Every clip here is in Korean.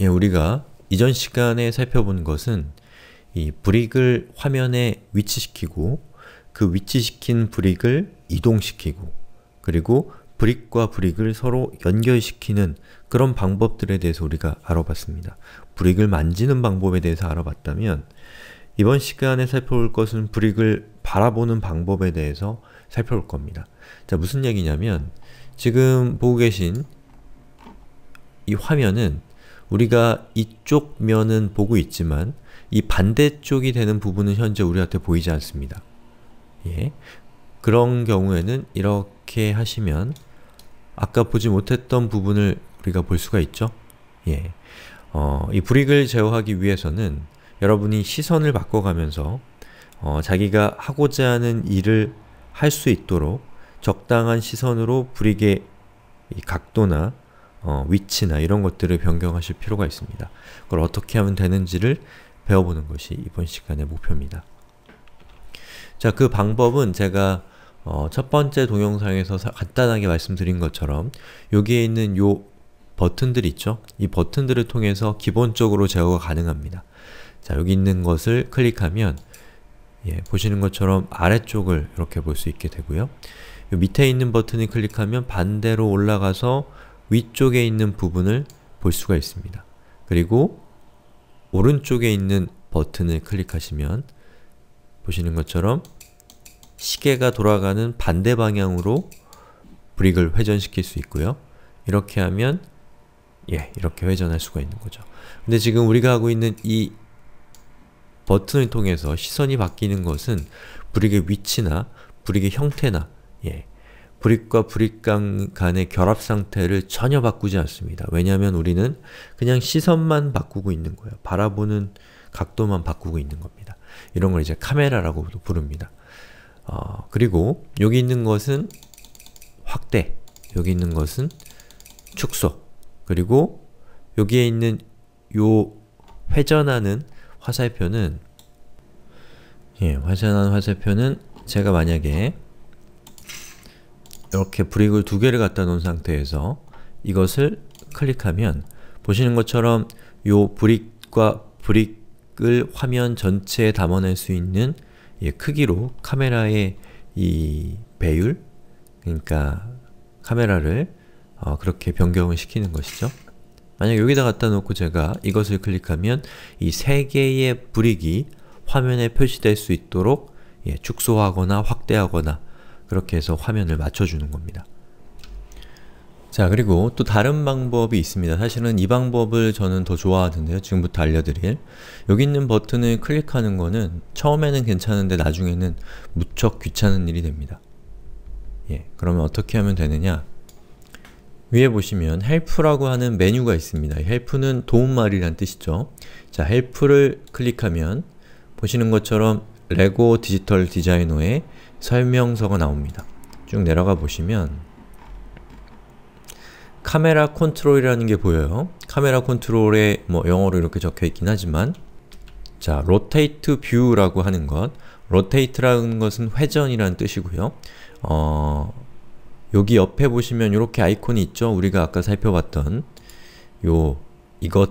예, 우리가 이전 시간에 살펴본 것은 이 브릭을 화면에 위치시키고 그 위치시킨 브릭을 이동시키고 그리고 브릭과 브릭을 서로 연결시키는 그런 방법들에 대해서 우리가 알아봤습니다. 브릭을 만지는 방법에 대해서 알아봤다면 이번 시간에 살펴볼 것은 브릭을 바라보는 방법에 대해서 살펴볼 겁니다. 자, 무슨 얘기냐면 지금 보고 계신 이 화면은 우리가 이쪽 면은 보고 있지만 이 반대쪽이 되는 부분은 현재 우리한테 보이지 않습니다. 예. 그런 경우에는 이렇게 하시면 아까 보지 못했던 부분을 우리가 볼 수가 있죠? 예. 어, 이 불익을 제어하기 위해서는 여러분이 시선을 바꿔가면서 어, 자기가 하고자 하는 일을 할 수 있도록 적당한 시선으로 불익의 각도나 어, 위치나 이런 것들을 변경하실 필요가 있습니다. 그걸 어떻게 하면 되는지를 배워보는 것이 이번 시간의 목표입니다. 자, 그 방법은 제가 어, 첫 번째 동영상에서 간단하게 말씀드린 것처럼 여기에 있는 요 버튼들 있죠? 이 버튼들을 통해서 기본적으로 제어가 가능합니다. 자, 여기 있는 것을 클릭하면 예, 보시는 것처럼 아래쪽을 이렇게 볼 수 있게 되고요. 밑에 있는 버튼을 클릭하면 반대로 올라가서 위쪽에 있는 부분을 볼 수가 있습니다. 그리고 오른쪽에 있는 버튼을 클릭하시면 보시는 것처럼 시계가 돌아가는 반대 방향으로 브릭을 회전시킬 수 있고요. 이렇게 하면 예, 이렇게 회전할 수가 있는 거죠. 근데 지금 우리가 하고 있는 이 버튼을 통해서 시선이 바뀌는 것은 브릭의 위치나 브릭의 형태나 예, 브릭과 브릭강 간의 결합 상태를 전혀 바꾸지 않습니다. 왜냐하면 우리는 그냥 시선만 바꾸고 있는 거예요. 바라보는 각도만 바꾸고 있는 겁니다. 이런 걸 이제 카메라라고도 부릅니다. 어, 그리고 여기 있는 것은 확대, 여기 있는 것은 축소, 그리고 여기에 있는 요 회전하는 화살표는 예, 화전한 화살표는 제가 만약에 이렇게 브릭을 두 개를 갖다 놓은 상태에서 이것을 클릭하면 보시는 것처럼 요 브릭과 브릭을 화면 전체에 담아낼 수 있는 예, 크기로 카메라의 이 배율? 그러니까 카메라를 어, 그렇게 변경을 시키는 것이죠. 만약 여기다 갖다 놓고 제가 이것을 클릭하면 이 세 개의 브릭이 화면에 표시될 수 있도록 예, 축소하거나 확대하거나 그렇게 해서 화면을 맞춰주는 겁니다. 자 그리고 또 다른 방법이 있습니다. 사실은 이 방법을 저는 더 좋아하는데요. 지금부터 알려드릴 여기 있는 버튼을 클릭하는 거는 처음에는 괜찮은데 나중에는 무척 귀찮은 일이 됩니다. 예, 그러면 어떻게 하면 되느냐 위에 보시면 help라고 하는 메뉴가 있습니다. help는 도움말이란 뜻이죠. 자, help를 클릭하면 보시는 것처럼 레고 디지털 디자이너의 설명서가 나옵니다. 쭉 내려가 보시면 카메라 컨트롤이라는 게 보여요. 카메라 컨트롤에 뭐 영어로 이렇게 적혀 있긴 하지만 자, rotate view라고 하는 것 rotate라는 것은 회전이라는 뜻이고요. 어, 여기 옆에 보시면 이렇게 아이콘이 있죠? 우리가 아까 살펴봤던 요 이것,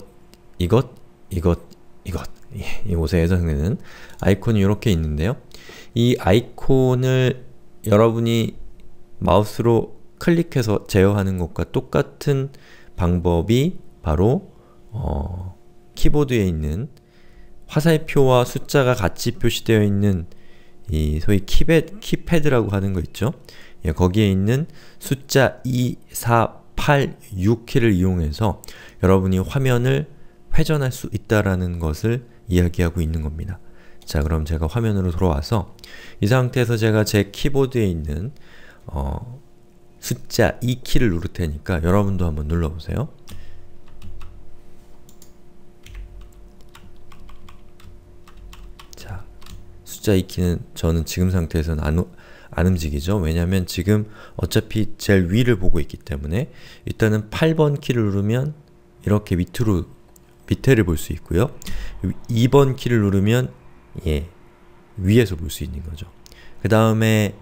이것, 이것, 이것 예, 이곳에서흔되는 아이콘이 이렇게 있는데요. 이 아이콘을 여러분이 마우스로 클릭해서 제어하는 것과 똑같은 방법이 바로 어, 키보드에 있는 화살표와 숫자가 같이 표시되어 있는 이 소위 키패드, 키패드라고 하는 거 있죠? 예, 거기에 있는 숫자 2, 4, 8, 6키를 이용해서 여러분이 화면을 회전할 수 있다라는 것을 이야기하고 있는 겁니다. 자 그럼 제가 화면으로 돌아와서 이 상태에서 제가 제 키보드에 있는 어, 숫자 2키를 누를 테니까 여러분도 한번 눌러보세요. 자, 숫자 2키는 저는 지금 상태에서는 안, 안 움직이죠. 왜냐면 지금 어차피 제일 위를 보고 있기 때문에 일단은 8번 키를 누르면 이렇게 밑으로 밑에를 볼 수 있고요. 2번 키를 누르면 예, 위에서 볼 수 있는 거죠. 그 다음에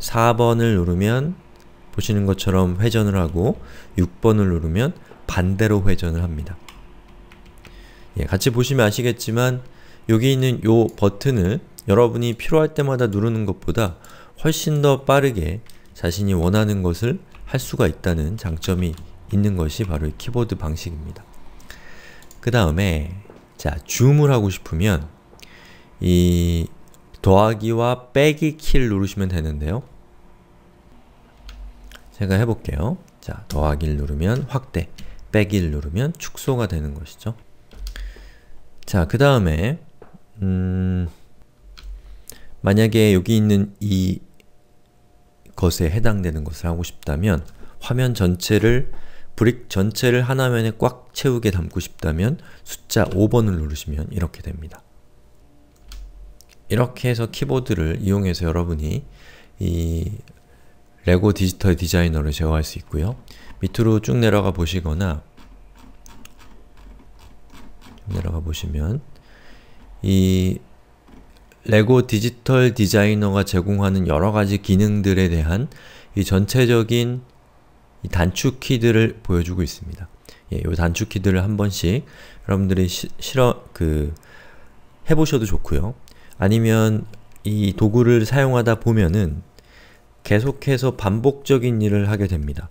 4번을 누르면 보시는 것처럼 회전을 하고 6번을 누르면 반대로 회전을 합니다. 예, 같이 보시면 아시겠지만 여기 있는 요 버튼을 여러분이 필요할 때마다 누르는 것보다 훨씬 더 빠르게 자신이 원하는 것을 할 수가 있다는 장점이 있는 것이 바로 이 키보드 방식입니다. 그 다음에 자 줌을 하고 싶으면 이 더하기와 빼기 키를 누르시면 되는데요. 제가 해볼게요. 자, 더하기를 누르면 확대, 빼기를 누르면 축소가 되는 것이죠. 자, 그 다음에 음, 만약에 여기 있는 이 것에 해당되는 것을 하고 싶다면 화면 전체를 브릭 전체를 하나면에 꽉 채우게 담고 싶다면 숫자 5번을 누르시면 이렇게 됩니다. 이렇게 해서 키보드를 이용해서 여러분이 이 레고 디지털 디자이너를 제어할 수 있고요. 밑으로 쭉 내려가 보시거나 내려가 보시면 이 레고 디지털 디자이너가 제공하는 여러가지 기능들에 대한 이 전체적인 이 단축 키들을 보여주고 있습니다. 예, 요 단축 키들을 한 번씩 여러분들이 실어 그 해보셔도 좋고요. 아니면 이 도구를 사용하다 보면은 계속해서 반복적인 일을 하게 됩니다.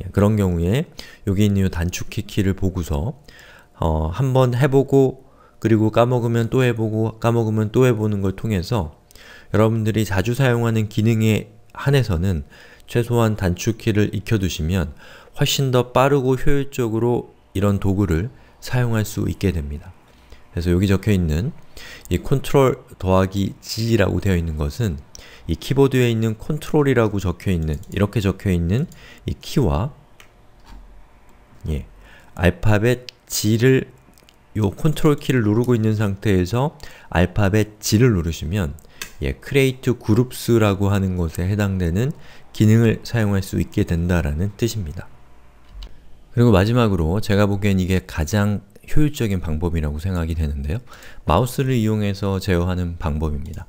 예, 그런 경우에 여기 있는 단축키 키를 보고서 어, 한번 해보고 그리고 까먹으면 또 해보고 까먹으면 또 해보는 걸 통해서 여러분들이 자주 사용하는 기능에 한해서는 최소한 단축키를 익혀두시면 훨씬 더 빠르고 효율적으로 이런 도구를 사용할 수 있게 됩니다. 그래서 여기 적혀있는 이 컨트롤 더하기 G라고 되어 있는 것은 이 키보드에 있는 컨트롤이라고 적혀있는 이렇게 적혀있는 이 키와 예, 알파벳 G를 요 컨트롤 키를 누르고 있는 상태에서 알파벳 G를 누르시면 예, create g 라고 하는 것에 해당되는 기능을 사용할 수 있게 된다라는 뜻입니다. 그리고 마지막으로 제가 보기엔 이게 가장 효율적인 방법이라고 생각이 되는데요. 마우스를 이용해서 제어하는 방법입니다.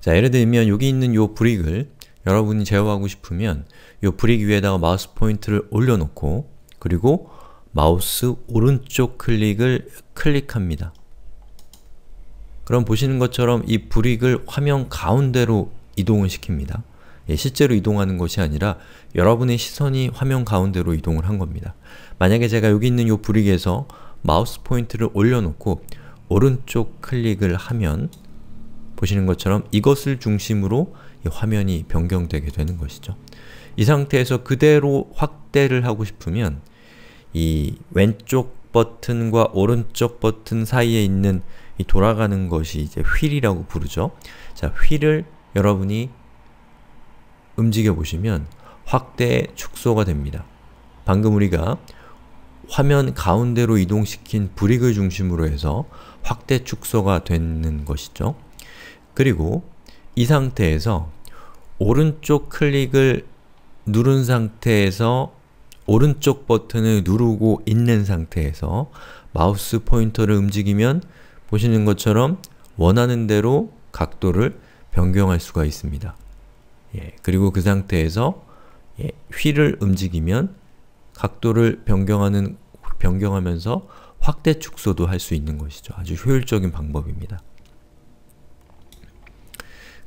자, 예를 들면 여기 있는 요 브릭을 여러분이 제어하고 싶으면 요 브릭 위에다가 마우스 포인트를 올려놓고 그리고 마우스 오른쪽 클릭을 클릭합니다. 그럼 보시는 것처럼 이 브릭을 화면 가운데로 이동을 시킵니다. 예, 실제로 이동하는 것이 아니라 여러분의 시선이 화면 가운데로 이동을 한 겁니다. 만약에 제가 여기 있는 이 브릭에서 마우스 포인트를 올려놓고 오른쪽 클릭을 하면 보시는 것처럼 이것을 중심으로 화면이 변경되게 되는 것이죠. 이 상태에서 그대로 확대를 하고 싶으면 이 왼쪽 버튼과 오른쪽 버튼 사이에 있는 이 돌아가는 것이 이제 휠이라고 부르죠. 자, 휠을 여러분이 움직여 보시면 확대 축소가 됩니다. 방금 우리가 화면 가운데로 이동시킨 브릭을 중심으로 해서 확대 축소가 되는 것이죠. 그리고 이 상태에서 오른쪽 클릭을 누른 상태에서 오른쪽 버튼을 누르고 있는 상태에서 마우스 포인터를 움직이면 보시는 것처럼 원하는 대로 각도를 변경할 수가 있습니다. 예, 그리고 그 상태에서 예, 휠을 움직이면 각도를 변경하는 변경하면서 확대 축소도 할 수 있는 것이죠. 아주 효율적인 방법입니다.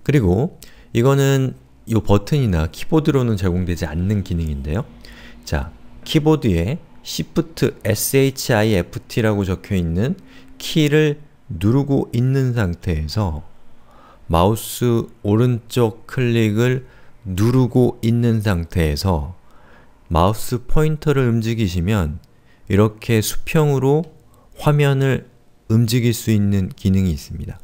그리고 이거는 이 버튼이나 키보드로는 제공되지 않는 기능인데요. 자, 키보드에 Shift SHIFT라고 적혀있는 키를 누르고 있는 상태에서 마우스 오른쪽 클릭을 누르고 있는 상태에서 마우스 포인터를 움직이시면 이렇게 수평으로 화면을 움직일 수 있는 기능이 있습니다.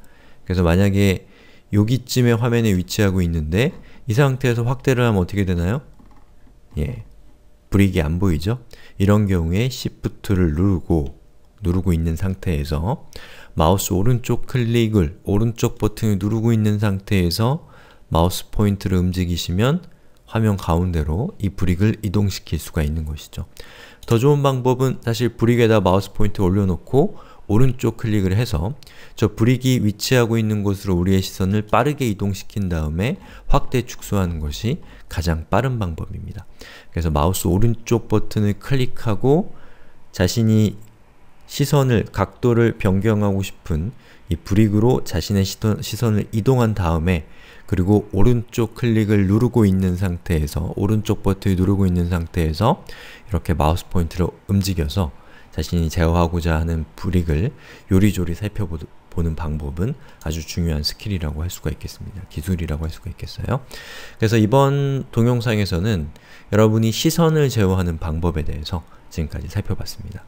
그래서 만약에 여기쯤에 화면에 위치하고 있는데 이 상태에서 확대를 하면 어떻게 되나요? 예, 브릭이 안 보이죠? 이런 경우에 Shift를 누르고 누르고 있는 상태에서 마우스 오른쪽 클릭을 오른쪽 버튼을 누르고 있는 상태에서 마우스 포인트를 움직이시면 화면 가운데로 이 브릭을 이동시킬 수가 있는 것이죠. 더 좋은 방법은 사실 브릭에다 마우스 포인트 올려놓고 오른쪽 클릭을 해서 저 브릭이 위치하고 있는 곳으로 우리의 시선을 빠르게 이동시킨 다음에 확대 축소하는 것이 가장 빠른 방법입니다. 그래서 마우스 오른쪽 버튼을 클릭하고 자신이 시선을, 각도를 변경하고 싶은 이 브릭으로 자신의 시선을 이동한 다음에 그리고 오른쪽 클릭을 누르고 있는 상태에서 오른쪽 버튼을 누르고 있는 상태에서 이렇게 마우스 포인트를 움직여서 자신이 제어하고자 하는 불익을 요리조리 살펴보는 방법은 아주 중요한 스킬이라고 할 수가 있겠습니다. 기술이라고 할 수가 있겠어요. 그래서 이번 동영상에서는 여러분이 시선을 제어하는 방법에 대해서 지금까지 살펴봤습니다.